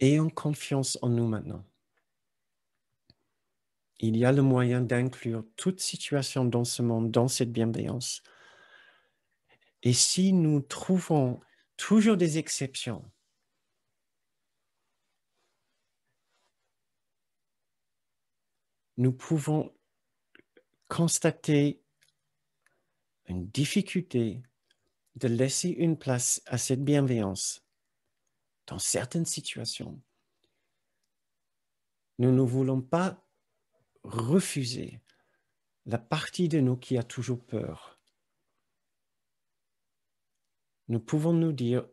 Ayons confiance en nous maintenant. Il y a le moyen d'inclure toute situation dans ce monde, dans cette bienveillance. Et si nous trouvons toujours des exceptions, nous pouvons constater une difficulté de laisser une place à cette bienveillance dans certaines situations, nous ne voulons pas refuser la partie de nous qui a toujours peur. Nous pouvons nous dire,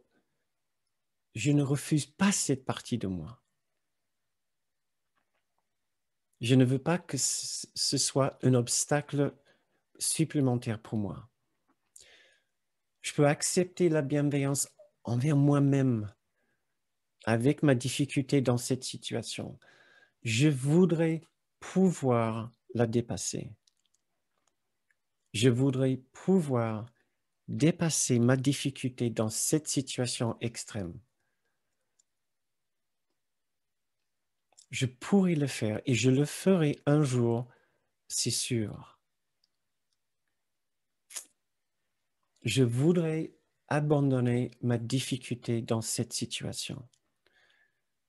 je ne refuse pas cette partie de moi. Je ne veux pas que ce soit un obstacle supplémentaire pour moi. Je peux accepter la bienveillance envers moi-même avec ma difficulté dans cette situation, je voudrais pouvoir la dépasser. Je voudrais pouvoir dépasser ma difficulté dans cette situation extrême. Je pourrais le faire et je le ferai un jour, c'est sûr. Je voudrais abandonner ma difficulté dans cette situation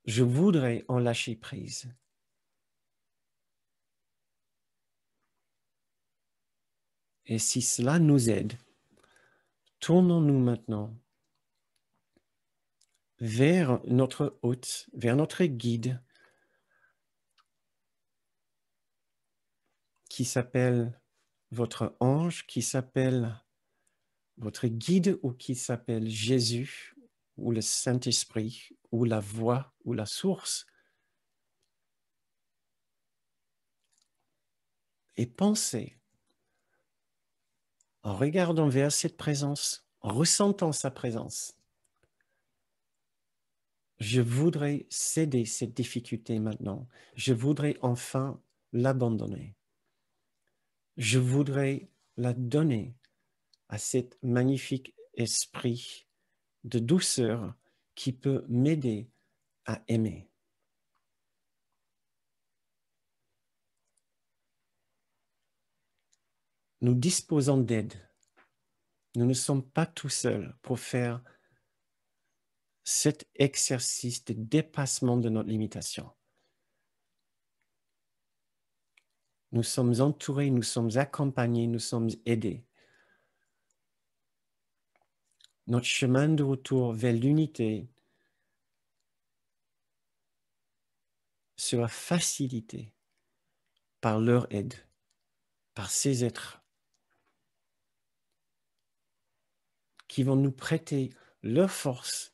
je voudrais en lâcher prise. Et si cela nous aide, tournons-nous maintenant vers notre hôte, vers notre guide, qui s'appelle votre ange, qui s'appelle votre guide ou qui s'appelle Jésus ou le Saint-Esprit ou la voix ou la source. Et pensez, en regardant vers cette présence, en ressentant sa présence, je voudrais céder cette difficulté maintenant. Je voudrais enfin l'abandonner. Je voudrais la donner à cet magnifique esprit de douceur qui peut m'aider à aimer. Nous disposons d'aide. Nous ne sommes pas tout seuls pour faire cet exercice de dépassement de notre limitation. Nous sommes entourés, nous sommes accompagnés, nous sommes aidés notre chemin de retour vers l'unité sera facilité par leur aide, par ces êtres qui vont nous prêter leur force,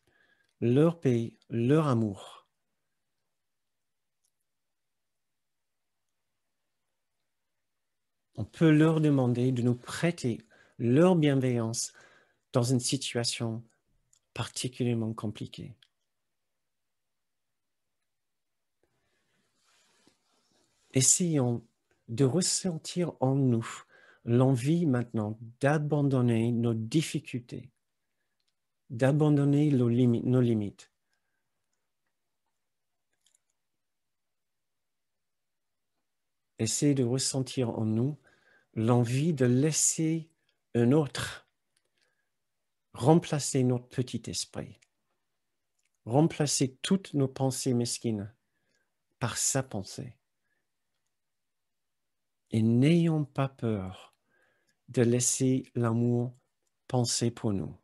leur paix, leur amour. On peut leur demander de nous prêter leur bienveillance, dans une situation particulièrement compliquée. Essayons de ressentir en nous l'envie maintenant d'abandonner nos difficultés, d'abandonner nos limites. Essayons de ressentir en nous l'envie de laisser un autre remplacer notre petit esprit, remplacer toutes nos pensées mesquines par sa pensée. Et n'ayons pas peur de laisser l'amour penser pour nous.